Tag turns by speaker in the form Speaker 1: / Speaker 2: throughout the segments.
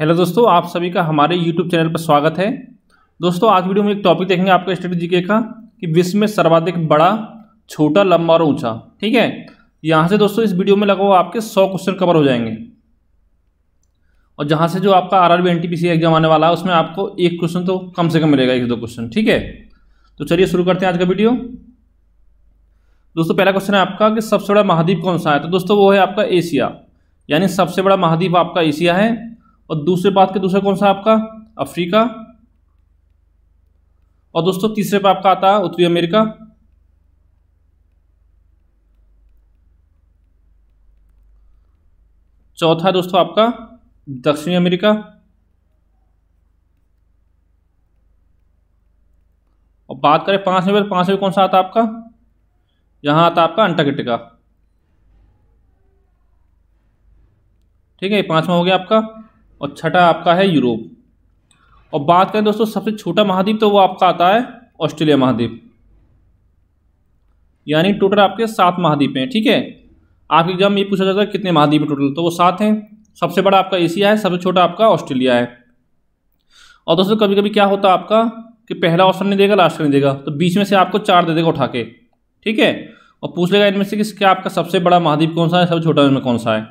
Speaker 1: hello दोस्तों आप सभी का हमारे यूट्यूब चैनल पर स्वागत है दोस्तों आज वीडियो में एक टॉपिक देखेंगे आपका स्टेट जीके का कि विश्व में सर्वाधिक बड़ा छोटा लंबा और ऊंचा ठीक है यहाँ से दोस्तों इस वीडियो में लगभग आपके सौ क्वेश्चन कवर हो जाएंगे और जहाँ से जो आपका आर आर बी एग्जाम आने वाला है उसमें आपको एक क्वेश्चन तो कम से कम मिलेगा एक दो क्वेश्चन ठीक है तो चलिए शुरू करते हैं आज का वीडियो दोस्तों पहला क्वेश्चन है आपका कि सबसे बड़ा महाद्वीप कौन सा है तो दोस्तों वो है आपका एशिया यानी सबसे बड़ा महाद्वीप आपका एशिया है और दूसरे बात के दूसरा कौन सा आपका अफ्रीका और दोस्तों तीसरे पे आपका आता है उत्तरी अमेरिका चौथा दोस्तों आपका दक्षिणी अमेरिका और बात करें पांचवें पर पांचवें कौन सा आता आपका यहां आता आपका अंटार्कटिका ठीक है पांचवा हो गया आपका और छठा आपका है यूरोप और बात करें दोस्तों सबसे छोटा महाद्वीप तो वो आपका आता है ऑस्ट्रेलिया महाद्वीप यानी टोटल आपके सात महाद्वीप हैं ठीक है आपके एग्जाम में ये पूछा जाता है कितने महाद्वीप हैं टोटल तो वो सात हैं सबसे बड़ा आपका एशिया है सबसे छोटा आपका ऑस्ट्रेलिया है और दोस्तों कभी कभी क्या होता है आपका कि पहला ऑप्शन नहीं देगा लास्ट नहीं देगा तो बीच में से आपको चार दे देगा उठा के ठीक है और पूछ लेगा इनमें से कि क्या आपका सबसे बड़ा महाद्वीप कौन सा है सबसे छोटा इनमें कौन सा है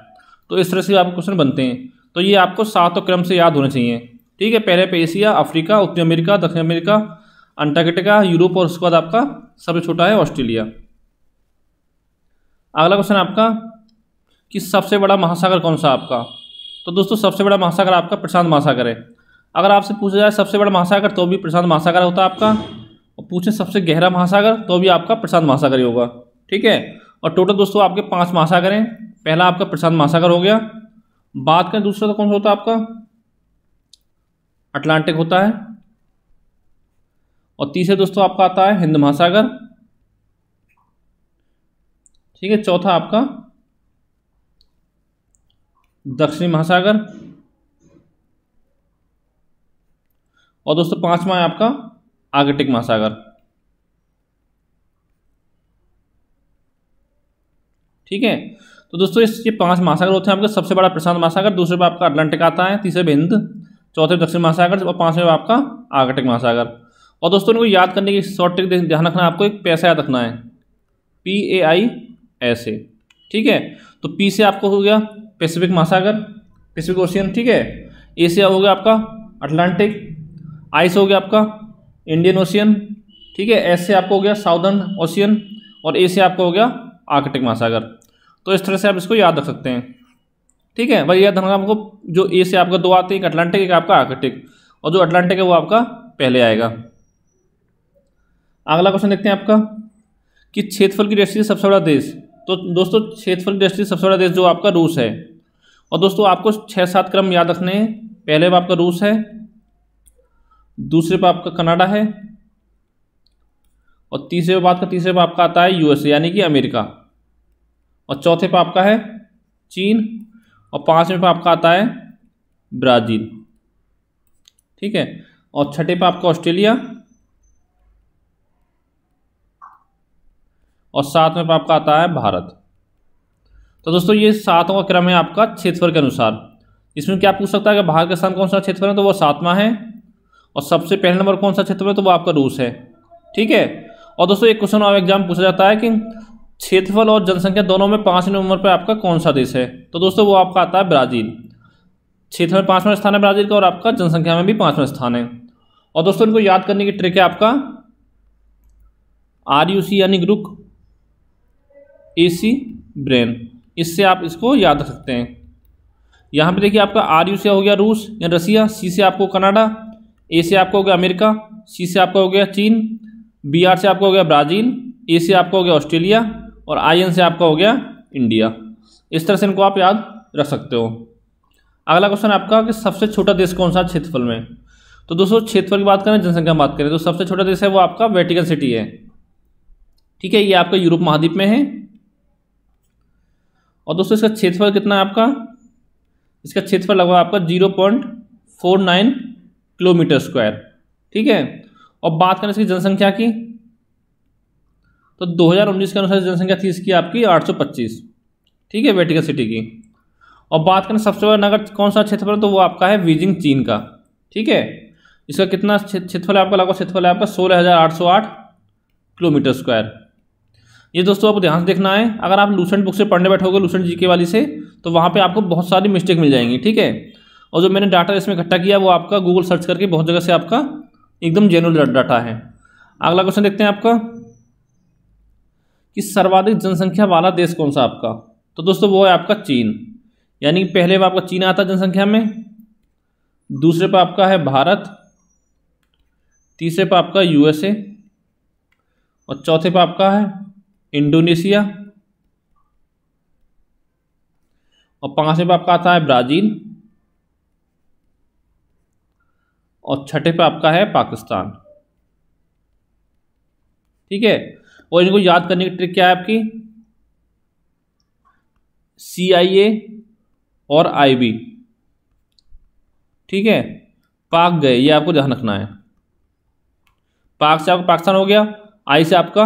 Speaker 1: तो इस तरह से आपके क्वेश्चन बनते हैं तो ये आपको सातों क्रम से याद होने चाहिए ठीक है पहले पे एशिया अफ्रीका उत्तरी अमेरिका दक्षिण अमेरिका अंटार्कटिका यूरोप और उसके बाद आपका सबसे छोटा है ऑस्ट्रेलिया अगला क्वेश्चन आपका कि सबसे बड़ा महासागर कौन सा आपका तो दोस्तों सबसे बड़ा महासागर आपका प्रशांत महासागर है अगर आपसे पूछा जाए सबसे बड़ा महासागर तो भी प्रशांत महासागर होता है आपका और पूछें सबसे गहरा महासागर तो भी आपका प्रशांत महासागर ही होगा ठीक है और टोटल दोस्तों आपके पाँच महासागर हैं पहला आपका प्रशांत महासागर हो गया बात करें दूसरा तो कौन सा होता है आपका अटलांटिक होता है और तीसरे दोस्तों आपका आता है हिंद महासागर ठीक है चौथा आपका दक्षिणी महासागर और दोस्तों पांचवा है आपका आर्कटिक महासागर ठीक है तो दोस्तों इस ये पांच महासागर होते हैं आपका सबसे बड़ा प्रशांत महासागर दूसरे पर आपका अटलांटिक आता है तीसरे पर हिंद चौथे दक्षिण महासागर और पांचवें पर आपका आर्कटिक महासागर और दोस्तों इनको याद करने की शॉर्ट ट्रिक ध्यान रखना है आपको एक पैसा याद रखना है P A I S A ठीक है तो पी से आपको हो गया पैसिफिक महासागर पैसिफिक ओशियन ठीक है ए से हो गया आपका अटलांटिक आई से हो गया आपका इंडियन ओशियन ठीक है एस से आपको हो गया साउदर्न ओशियन और ए से आपको हो गया आर्कटिक महासागर तो इस तरह से आप इसको याद रख सकते हैं ठीक है भाई याद धनग्राम को जो ए से आपका दो आते हैं एक अटलांटिक एक आपका आर्कटिक और जो अटलांटिक है वो आपका पहले आएगा अगला क्वेश्चन देखते हैं आपका कि क्षेत्रफल की दृष्टि से सबसे बड़ा देश तो दोस्तों क्षेत्रफल की दृष्टि से सबसे बड़ा देश जो आपका रूस है और दोस्तों आपको छः सात क्रम याद रखने हैं पहले पर आपका रूस है दूसरे पर आपका कनाडा है और तीसरे पर बात का तीसरे पर आपका आता है यूएसए यानी कि अमेरिका और चौथे पे आपका है चीन और पांचवें पे आपका आता है ब्राज़ील ठीक है और छठे पे आपका ऑस्ट्रेलिया और सातवें पे आपका आता है भारत तो दोस्तों ये का क्रम है आपका क्षेत्रफल के अनुसार इसमें क्या पूछ सकता है कि भारत का स्थान कौन सा क्षेत्रफल है तो वो सातवां है और सबसे पहले नंबर कौन सा क्षेत्रफल है तो वो आपका रूस है ठीक है और दोस्तों एक क्वेश्चन और एग्जाम पूछा जाता है कि क्षेत्रफल और जनसंख्या दोनों में पाँच नंबर पर आपका कौन सा देश है तो दोस्तों वो आपका आता है ब्राज़ील क्षेत्र में पाँचवा स्थान है ब्राज़ील का और आपका जनसंख्या में भी पाँचवा स्थान है और दोस्तों इनको याद करने की ट्रिक है आपका आर यू सी यानी ग्रुक ए सी ब्रेन इससे आप इसको याद रख सकते हैं यहाँ पे देखिए आपका आर यू से हो गया रूस या रसिया सी से आपको कनाडा ए से आपका हो गया अमेरिका सी से आपका हो गया चीन बी आर से आपका हो गया ब्राज़ील ए से आपका हो गया ऑस्ट्रेलिया और आई से आपका हो गया इंडिया इस तरह से इनको आप याद रख सकते हो अगला क्वेश्चन आपका कि सबसे छोटा देश कौन सा क्षेत्रफल में तो दोस्तों क्षेत्रफल की बात करें जनसंख्या की बात करें तो सबसे छोटा देश है वो आपका वेटिकन सिटी है ठीक है ये आपका यूरोप महाद्वीप में है और दोस्तों इसका क्षेत्रफल कितना है आपका इसका क्षेत्रफल लगभग आपका zero point four nine kilometre square ठीक है और बात करें इसकी जनसंख्या की तो 2019 के अनुसार जनसंख्या थी इसकी आपकी 825 ठीक है वेटिकन सिटी की और बात करें सबसे बड़ा नगर कौन सा क्षेत्रफल है तो वो आपका है बीजिंग चीन का ठीक है इसका कितना क्षेत्रफल है आपका लगभग क्षेत्रफल है आपका सोलह हज़ार आठ सौ आठ किलोमीटर स्क्वायर ये दोस्तों आपको ध्यान से देखना है अगर आप लूसेंट बुक से पढ़ने बैठोगे लूसेंट जी के वाली से तो वहाँ पे आपको बहुत सारी मिस्टेक मिल जाएंगी ठीक है और जो मैंने डाटा इसमें इकट्ठा किया वो आपका गूगल सर्च करके बहुत जगह से आपका एकदम जेनुअल डाटा है अगला क्वेश्चन देखते हैं आपका कि सर्वाधिक जनसंख्या वाला देश कौन सा आपका तो दोस्तों वो है आपका चीन यानी कि पहले पर आपका चीन आता है जनसंख्या में दूसरे पर आपका है भारत तीसरे पर आपका यूएसए और चौथे पर आपका है इंडोनेशिया और पांचवें पर आपका आता है ब्राज़ील और छठे पे आपका है पाकिस्तान ठीक है और इनको याद करने की ट्रिक क्या है आपकी सी आई ए और आई बी ठीक है पाक गए ये आपको ध्यान रखना है पाक से आपका पाकिस्तान हो गया आई से आपका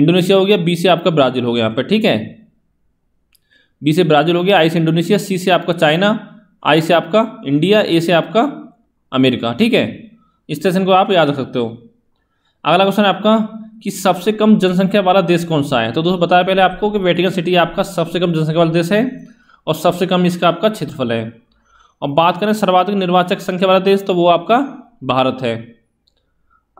Speaker 1: इंडोनेशिया हो गया बी से आपका ब्राज़ील हो गया यहाँ पर ठीक है बी से ब्राज़ील हो गया आई से इंडोनेशिया सी से आपका चाइना आई से आपका इंडिया ए से आपका अमेरिका ठीक है इस स्टेशन को आप याद रख सकते हो अगला क्वेश्चन आपका कि सबसे कम जनसंख्या वाला देश कौन सा है तो दोस्तों बताया पहले आपको कि वेटिकन सिटी आपका सबसे कम जनसंख्या वाला देश है और सबसे कम इसका आपका क्षेत्रफल है और बात करें सर्वाधिक निर्वाचक संख्या वाला देश तो वो आपका भारत है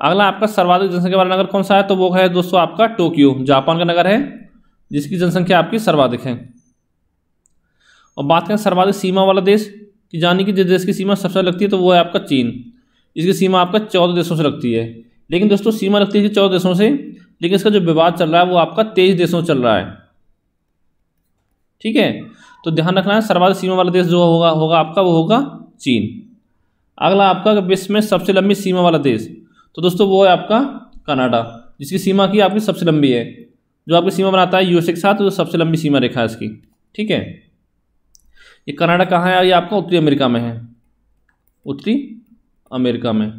Speaker 1: अगला आपका सर्वाधिक जनसंख्या वाला नगर कौन सा है तो वो है दोस्तों आपका टोक्यो जापान का नगर है जिसकी जनसंख्या आपकी सर्वाधिक है और बात करें सर्वाधिक सीमा वाला देश कि यानी कि जिस देश की सीमा सबसे लगती है तो वो है आपका चीन इसकी सीमा आपका चौदह देशों से लगती है लेकिन दोस्तों सीमा लगती थी चौदह देशों से लेकिन इसका जो विवाद चल रहा है वो आपका तेईस देशों चल रहा है ठीक है तो ध्यान रखना है सर्वाधिक सीमा वाला देश जो होगा होगा आपका वो होगा चीन अगला आपका विश्व में सबसे लंबी सीमा वाला देश तो दोस्तों वो है आपका कनाडा जिसकी सीमा की आपकी सबसे लंबी है जो आपकी सीमा बनाता है यूएसए के साथ तो सबसे लंबी सीमा रेखा है इसकी ठीक है ये कनाडा कहाँ है ये आपका उत्तरी अमेरिका में है उत्तरी अमेरिका में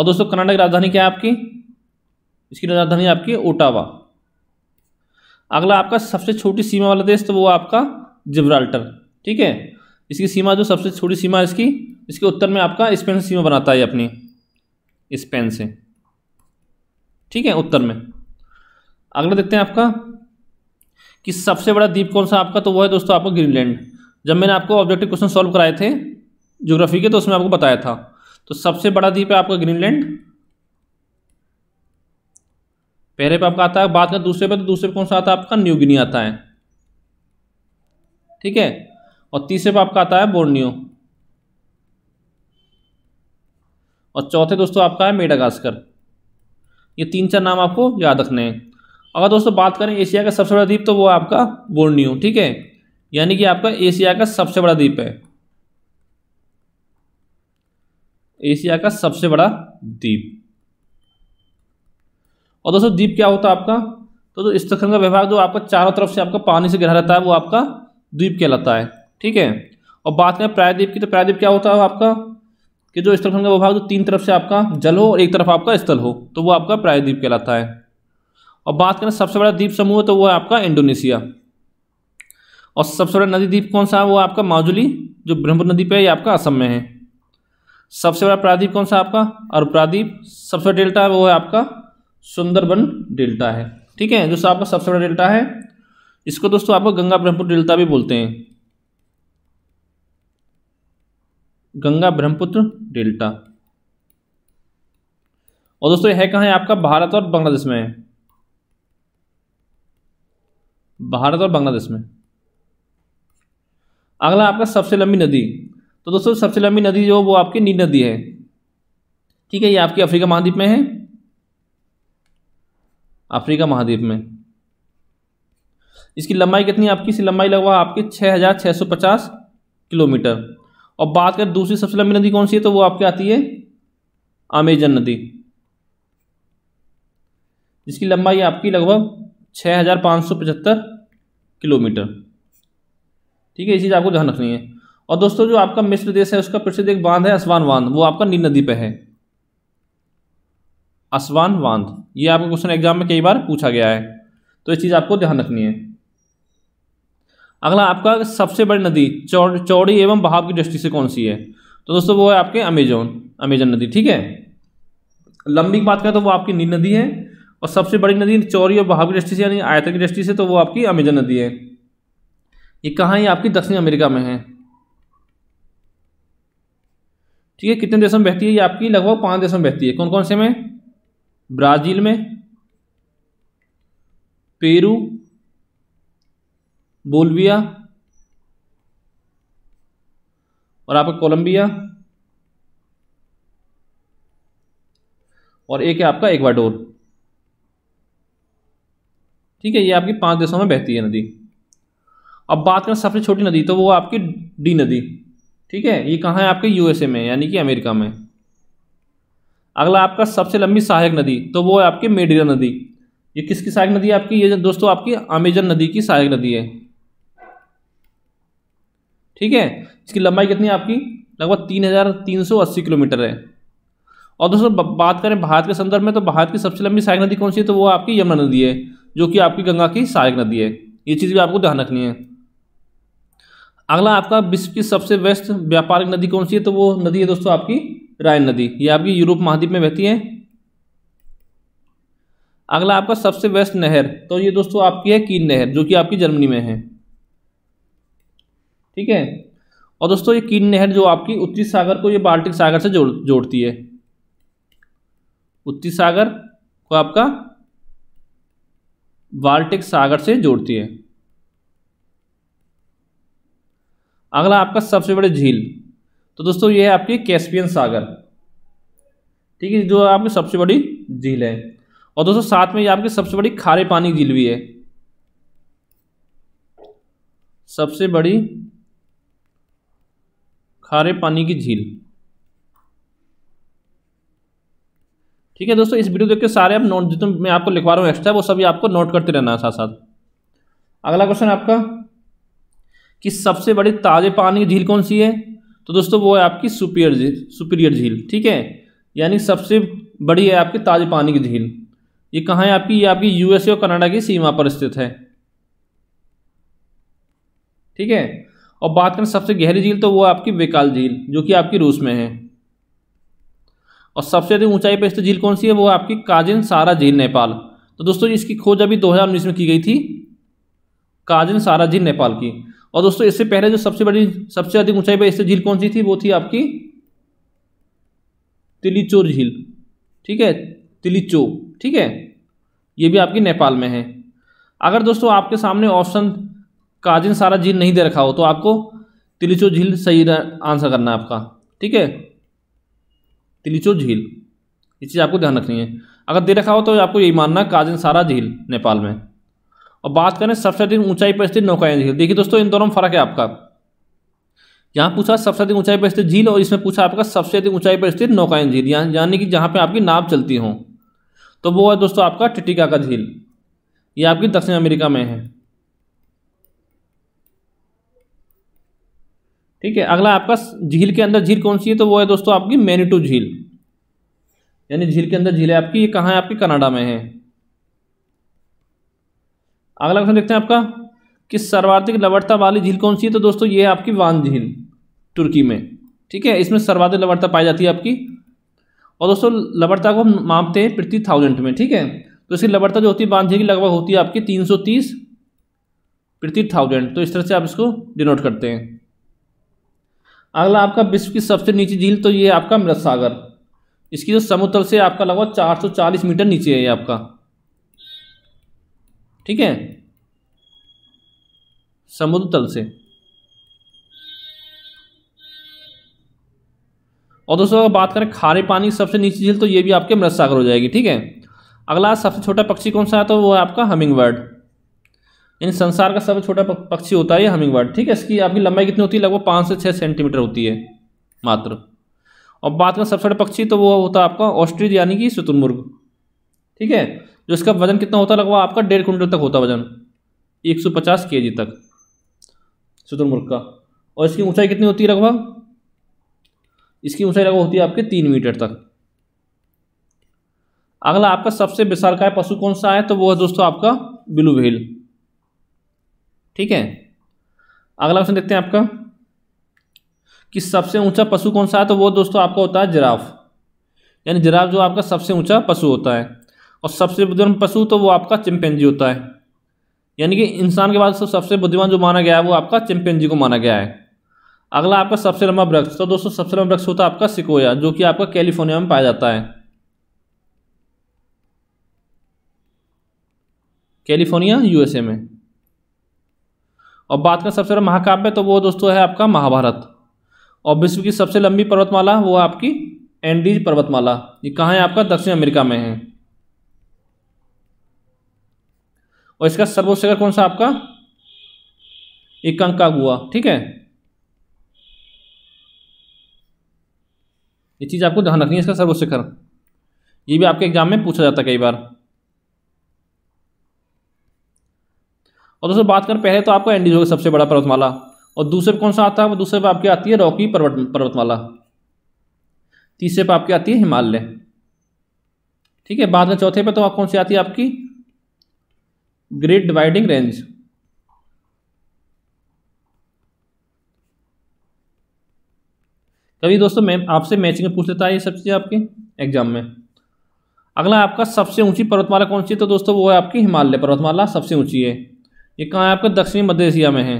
Speaker 1: और दोस्तों कर्नाटक राजधानी क्या है आपकी इसकी राजधानी आपकी ओटावा अगला आपका सबसे छोटी सीमा वाला देश तो वो आपका जिब्राल्टर ठीक है इसकी सीमा जो सबसे छोटी सीमा इसकी इसके उत्तर में आपका स्पेन सीमा बनाता है अपनी स्पेन से ठीक है उत्तर में अगला देखते हैं आपका कि सबसे बड़ा द्वीप कौन सा आपका तो वो है दोस्तों आपका ग्रीनलैंड जब मैंने आपको ऑब्जेक्टिव क्वेश्चन सॉल्व कराए थे ज्योग्राफी के तो उसमें आपको बताया था तो सबसे बड़ा द्वीप है आपका ग्रीनलैंड पहले पे आपका आता है बात करें दूसरे पे तो दूसरे पे कौन सा आता है आपका न्यू गिनी आता है ठीक है और तीसरे पे आपका आता है बोर्नियो और चौथे दोस्तों आपका है मेडागास्कर ये तीन चार नाम आपको याद रखने हैं अगर दोस्तों बात करें एशिया का सबसे बड़ा द्वीप तो वो आपका बोर्नियो ठीक है यानी कि आपका एशिया का सबसे बड़ा द्वीप है एशिया का सबसे बड़ा द्वीप और दोस्तों द्वीप क्या होता है आपका तो जो का विभाग जो आपका चारों तरफ से आपका पानी से घिरा रहता है वो आपका द्वीप कहलाता है ठीक है और बात करें प्रायद्वीप की तो प्रायद्वीप क्या होता है आपका कि जो स्थलखंड का विभाग जो तीन तरफ से आपका जल हो और एक तरफ आपका स्थल हो तो वो आपका प्रायद्वीप कहलाता है और बात करें सबसे बड़ा द्वीप समूह तो वो है आपका इंडोनेशिया और सबसे बड़ा नदी द्वीप कौन सा है वो आपका माजुली जो ब्रह्मपुर नदी पे है ये आपका असम में है सबसे बड़ा प्रादीप कौन सा आपका और प्रादीप सबसे डेल्टा वो है आपका सुंदरबन डेल्टा है ठीक है दोस्तों आपका सबसे बड़ा डेल्टा है इसको दोस्तों आपको गंगा ब्रह्मपुत्र डेल्टा भी बोलते हैं गंगा ब्रह्मपुत्र डेल्टा और दोस्तों है कहाँ है आपका भारत और बांग्लादेश में है भारत और बांग्लादेश में अगला आपका सबसे लंबी नदी तो दोस्तों सबसे लंबी नदी जो वो आपकी नील नदी है ठीक है ये आपकी अफ्रीका महाद्वीप में है अफ्रीका महाद्वीप में इसकी लंबाई कितनी आपकी इसकी लंबाई लगभग आपकी छः हज़ार छः सौ पचास किलोमीटर और बात करें दूसरी सबसे लंबी नदी कौन सी है तो वो आपकी आती है अमेजन नदी जिसकी लंबाई आपकी लगभग छः हज़ार पाँच सौ पचहत्तर किलोमीटर ठीक है इसी चीज़ आपको ध्यान रखनी है और दोस्तों जो आपका मिस्र देश है उसका प्रसिद्ध एक बांध है असवान बांध वो आपका नील नदी पे है असवान बांध ये आपको क्वेश्चन एग्जाम में कई बार पूछा गया है तो ये चीज़ आपको ध्यान रखनी है अगला आपका सबसे बड़ी नदी चौड़ चौड़ी एवं बहाव की दृष्टि से कौन सी है तो दोस्तों वो है आपके अमेजोन अमेजन नदी ठीक है लंबी बात करें तो वो आपकी नील नदी है और सबसे बड़ी नदी चौरी और बहाव की दृष्टि से यानी आयतन की दृष्टि से तो वो आपकी अमेजन नदी है ये कहाँ है आपकी दक्षिण अमेरिका में है ठीक है कितने देशों में बहती है ये आपकी लगभग पाँच देशों में बहती है कौन कौन से में ब्राज़ील में पेरू बोलविया और आपका कोलंबिया और एक है आपका एक्वाडोर ठीक है ये आपकी पांच देशों में बहती है नदी अब बात करें सबसे छोटी नदी तो वो आपकी डी नदी ठीक है ये कहाँ है आपके यूएसए में यानी कि अमेरिका में अगला आपका सबसे लंबी सहायक नदी तो वो है आपकी मेडिरा नदी ये किसकी सहायक नदी है आपकी ये दोस्तों आपकी अमेजन नदी की सहायक नदी है ठीक है इसकी लंबाई कितनी है आपकी लगभग तीन हज़ार तीन सौ अस्सी किलोमीटर है और दोस्तों बात करें भारत के संदर्भ में तो भारत की सबसे लंबी सहायक नदी कौन सी है तो वो आपकी यमुना नदी है जो कि आपकी गंगा की सहायक नदी है ये चीज़ भी आपको ध्यान रखनी है अगला आपका विश्व की सबसे बेस्ट व्यापारिक नदी कौन सी है तो वो नदी है दोस्तों आपकी रायन नदी ये आपकी यूरोप महाद्वीप में बहती है अगला आपका सबसे बेस्ट नहर तो ये दोस्तों आपकी है कीन नहर जो कि आपकी जर्मनी में है ठीक है और दोस्तों ये कीन नहर जो आपकी उत्तरी सागर को ये बाल्टिक सागर से जोड़ जोड़ती है उत्तरी सागर को आपका बाल्टिक सागर से जोड़ती है अगला आपका सबसे बड़े झील तो दोस्तों ये है आपकी कैस्पियन सागर ठीक है जो आपकी सबसे बड़ी झील है और दोस्तों साथ में ये आपकी सबसे बड़ी खारे पानी झील भी है सबसे बड़ी खारे पानी की झील ठीक है दोस्तों इस वीडियो देख के सारे आप नोट जितने मैं आपको लिखवा रहा हूँ एक्स्ट्रा वो सभी आपको नोट करते रहना है साथ साथ अगला क्वेश्चन आपका कि सबसे बड़ी ताज़े पानी की झील कौन सी है तो दोस्तों वो है आपकी सुपीरियर झील सुपीरियर झील ठीक है यानी सबसे बड़ी है आपकी ताज़े पानी की झील ये कहाँ है आपकी ये आपकी यूएसए और कनाडा की सीमा पर स्थित है ठीक है और बात करें सबसे गहरी झील तो वो आपकी वेकाल झील जो कि आपकी रूस में है और सबसे अधिक ऊंचाई पर स्थित झील कौन सी है वो आपकी काजिन सारा झील नेपाल तो दोस्तों इसकी खोज अभी 2019 में की गई थी काजिन सारा झील नेपाल की और दोस्तों इससे पहले जो सबसे बड़ी सबसे अधिक ऊंचाई पर इससे झील कौन सी थी वो थी आपकी तिलीचोर झील ठीक है तिलीचो ठीक है ये भी आपकी नेपाल में है अगर दोस्तों आपके सामने ऑप्शन काजिन सारा झील नहीं दे रखा हो तो आपको तिलीचो झील सही आंसर करना है आपका ठीक है तिलीचो झील ये चीज़ आपको ध्यान रखनी है अगर दे रखा हो तो आपको यही मानना काजिन सारा झील नेपाल में और बात करें सबसे अधिक ऊंचाई पर स्थित नौकायन झील देखिए दोस्तों इन दोनों में फर्क है आपका यहाँ पूछा सबसे अधिक ऊंचाई पर स्थित झील और इसमें पूछा आपका सबसे अधिक ऊंचाई पर स्थित नौकायन झील यहाँ यानी कि जहाँ पे आपकी नाव चलती हो तो वो है दोस्तों आपका टिटिका का झील ये आपकी दक्षिण अमेरिका में है ठीक है अगला आपका झील के अंदर झील कौन सी है तो वो है दोस्तों आपकी मैनिटू झील यानी झील के अंदर झील है आपकी ये कहाँ है आपकी कनाडा में है अगला क्वेश्चन देखते हैं आपका कि सर्वाधिक लवड़ता वाली झील कौन सी है तो दोस्तों ये है आपकी वान झील तुर्की में ठीक है इसमें सर्वाधिक लवड़ता पाई जाती है आपकी और दोस्तों लवड़ता को हम मापते हैं प्रति थाउजेंड में ठीक है तो इसकी लवड़ता जो होती है वान की लगभग होती है आपकी तीन सौ तीस प्रति थाउजेंड तो इस तरह से आप इसको डिनोट करते हैं अगला आपका विश्व की सबसे नीची झील तो ये आपका मृत सागर इसकी जो समुद्र से आपका लगभग 440 मीटर नीचे है ये आपका ठीक है समुद्र तल से और दोस्तों अगर बात करें खारे पानी सबसे नीचे झील तो ये भी आपके मृत सागर हो जाएगी ठीक है अगला सबसे छोटा पक्षी कौन सा है तो वो है आपका हमिंग बर्ड यानी संसार का सबसे छोटा पक्षी होता है ये हमिंग बर्ड ठीक है इसकी आपकी लंबाई कितनी होती है लगभग पाँच से छः सेंटीमीटर होती है मात्र और बात करें सबसे छोटा पक्षी तो वो होता है आपका ऑस्ट्रिज यानी कि शतुर्मुर्ग ठीक है जो इसका वजन कितना होता है आपका डेढ़ क्विंटल तक होता वजन एक सौ पचास के जी तक शुतुरमुर्ग का और इसकी ऊंचाई कितनी होती है लगभग इसकी ऊंचाई लगभग होती है आपके तीन मीटर तक अगला आपका सबसे विशालकाय पशु कौन सा है तो वो है दोस्तों आपका ब्लू व्हील ठीक है अगला क्वेश्चन देखते हैं आपका कि सबसे ऊंचा पशु कौन सा है तो वो दोस्तों आपका होता है जिराफ यानी जिराफ जो आपका सबसे ऊंचा पशु होता है और सबसे बुद्धिमान पशु तो वो आपका चिंपेंजी होता है यानी कि इंसान के बाद तो सबसे बुद्धिमान जो माना गया है वो आपका चिंपेंजी को माना गया है अगला आपका सबसे लंबा वृक्ष तो दोस्तों सबसे लंबा वृक्ष होता है आपका सिकोया जो कि आपका कैलिफोर्निया में पाया जाता है कैलिफोर्निया यूएसए में और बात का सबसे बड़ा महाकाव्य तो वो दोस्तों है आपका महाभारत और विश्व की सबसे लंबी पर्वतमाला वो आपकी एंडीज पर्वतमाला ये कहाँ है आपका दक्षिण अमेरिका में है और इसका सर्वोच्च शिखर कौन सा आपका इकंका गुआ ठीक है ये चीज़ आपको ध्यान रखनी है इसका सर्वोच्च शिखर ये भी आपके एग्जाम में पूछा जाता है कई बार और दोस्तों बात करें पहले तो आपका एंडीज होगा सबसे बड़ा पर्वतमाला और दूसरे पे कौन सा आता है वो दूसरे पे आपकी आती है रॉकी पर्वत पर्वतमाला तीसरे पे आपकी आती है हिमालय ठीक है बाद में चौथे पे तो आप कौन सी आती है आपकी ग्रेट डिवाइडिंग रेंज कभी दोस्तों मैं आपसे मैचिंग पूछ लेता है ये सब चीज़ें आपके एग्जाम में अगला आपका सबसे ऊंची पर्वतमाला कौन सी है तो दोस्तों वो है आपकी हिमालय पर्वतमाला सबसे ऊंची है ये कहाँ है आपका दक्षिणी मध्य एशिया में है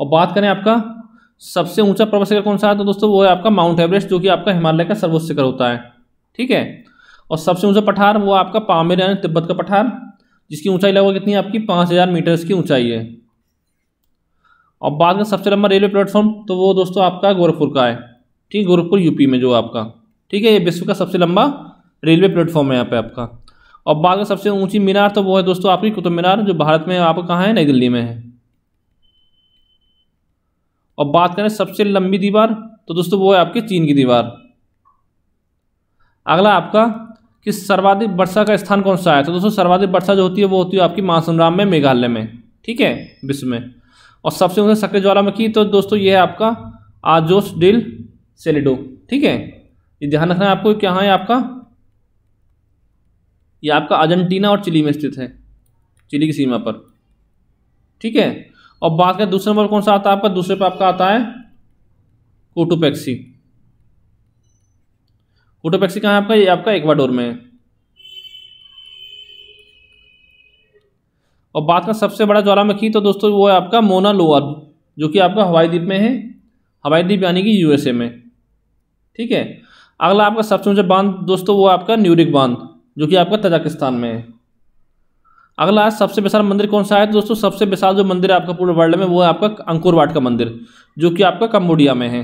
Speaker 1: और बात करें आपका सबसे ऊंचा पर्वत शिखर कौन सा है तो दोस्तों वो है आपका माउंट एवरेस्ट जो कि आपका हिमालय का सर्वोच्च शिखर होता है ठीक है और सबसे ऊंचा पठार वो आपका पामेर यानी तिब्बत का पठार जिसकी ऊंचाई लगभग कितनी है आपकी पाँच हज़ार मीटर्स की ऊंचाई है और बाद में सबसे लंबा रेलवे प्लेटफॉर्म तो वो दोस्तों आपका गोरखपुर का है ठीक गोरखपुर यूपी में जो आपका ठीक है ये विश्व का सबसे लंबा रेलवे प्लेटफॉर्म है यहाँ पर आपका और बाद में सबसे ऊँची मीनार तो वो है दोस्तों आपकी कुतुब मीनार जो भारत में आपका कहाँ है नई दिल्ली में है और बात करें सबसे लंबी दीवार तो दोस्तों वो है आपकी चीन की दीवार अगला आपका कि सर्वाधिक वर्षा का स्थान कौन सा है तो दोस्तों सर्वाधिक वर्षा जो होती है वो होती है आपकी महासंग्राम में मेघालय में ठीक है विश्व में और सबसे ऊँचा सक्रिय ज्वालामुखी तो दोस्तों ये है आपका आजोस डिल सेलिडो ठीक है ये ध्यान रखना है आपको क्या है आपका ये आपका अर्जेंटीना और चिली में स्थित है चिली की सीमा पर ठीक है और बात करें दूसरे नंबर कौन सा आता है आपका दूसरे पे आपका आता है कोटोपैक्सी कोटोपैक्सी कहाँ है आपका ये आपका एक्वाडोर में है और बात का सबसे बड़ा ज्वालामुखी तो दोस्तों वो है आपका मोना लोअर जो कि आपका हवाई द्वीप में है हवाई द्वीप यानी कि यूएसए में ठीक है अगला आपका सबसे ऊंचा बांध दोस्तों वो आपका न्यूरिक बांध जो कि आपका तजाकिस्तान में है अगला सबसे विशाल मंदिर कौन सा है तो दोस्तों सबसे विशाल जो मंदिर है आपका पूरे वर्ल्ड में वो है आपका अंकुरवाट का मंदिर जो कि आपका कम्बोडिया में है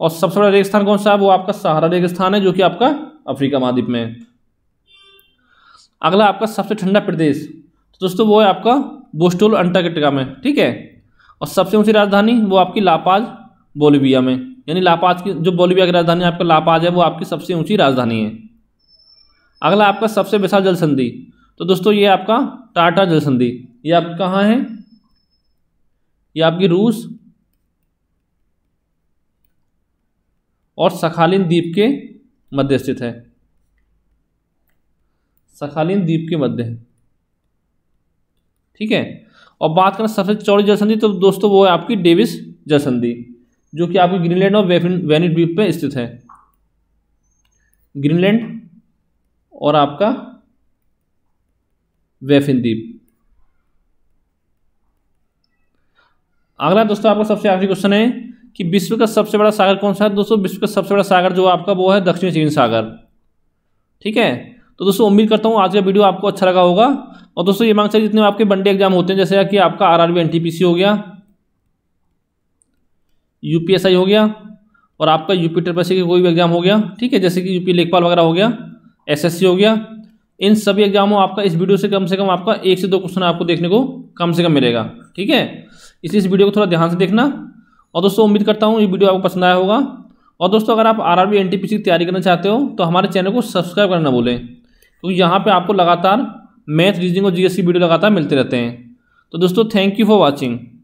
Speaker 1: और सबसे बड़ा रेगिस्तान कौन सा है वो आपका सहारा रेगिस्तान है जो कि आपका अफ्रीका महाद्वीप में है अगला आपका सबसे ठंडा प्रदेश तो दोस्तों वो है आपका बोस्टोल अंटार्कटिका में ठीक है और सबसे ऊंची राजधानी वो आपकी लापाज बोलिविया में यानी लापाज की जो बोलिविया की राजधानी आपका लापाज है वो आपकी सबसे ऊंची राजधानी है अगला आपका सबसे विशाल जल संधि तो दोस्तों ये आपका टाटा जलसंधि ये आप कहाँ है ये आपकी रूस और सखालिन द्वीप के मध्य स्थित है सखालिन द्वीप के मध्य है ठीक है और बात करें सबसे चौड़ी जल संधि तो दोस्तों वो है आपकी डेविस जल संधि जो कि आपकी ग्रीनलैंड और वेनिट द्वीप पे स्थित है ग्रीनलैंड और आपका वेफिनदीप अगला दोस्तों आपका सबसे आखिरी क्वेश्चन है कि विश्व का सबसे बड़ा सागर कौन सा है दोस्तों विश्व का सबसे बड़ा सागर जो आपका वो है दक्षिणी चीन सागर ठीक है तो दोस्तों उम्मीद करता हूँ आज का वीडियो आपको अच्छा लगा होगा और दोस्तों ये मांग चाहिए जितने आपके बनडे एग्जाम होते हैं जैसे कि आपका आर एनटीपीसी हो गया यूपीएसआई हो गया और आपका यूपी ट्रिपल सी का कोई भी एग्जाम हो गया ठीक है जैसे कि यूपी लेखपाल वगैरह हो गया एसएससी हो गया इन सभी एग्जामों आपका इस वीडियो से कम से कम आपका एक से दो क्वेश्चन आपको देखने को कम से कम मिलेगा ठीक है इसलिए इस वीडियो को थोड़ा ध्यान से देखना और दोस्तों उम्मीद करता हूँ ये वीडियो आपको पसंद आया होगा और दोस्तों अगर आप आर आर बी की तैयारी करना चाहते हो तो हमारे चैनल को सब्सक्राइब करना बोलें क्योंकि तो यहाँ पर आपको लगातार मैथ रीजनिंग और जी वीडियो लगातार मिलते रहते हैं तो दोस्तों थैंक यू फॉर वॉचिंग